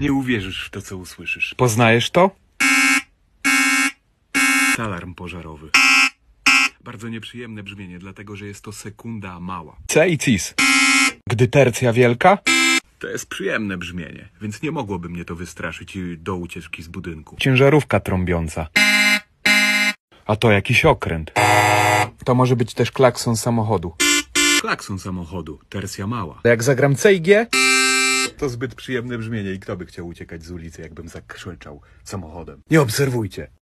Nie uwierzysz w to, co usłyszysz. Poznajesz to? Alarm pożarowy. Bardzo nieprzyjemne brzmienie, dlatego że jest to sekunda mała. C i cis. Gdy tercja wielka? To jest przyjemne brzmienie, więc nie mogłoby mnie to wystraszyć do ucieczki z budynku. Ciężarówka trąbiąca. A to jakiś okręt. To może być też klakson samochodu. Klakson samochodu, tersja mała. Jak zagram C i G? to zbyt przyjemne brzmienie i kto by chciał uciekać z ulicy, jakbym zakrzyczał samochodem. Nie obserwujcie!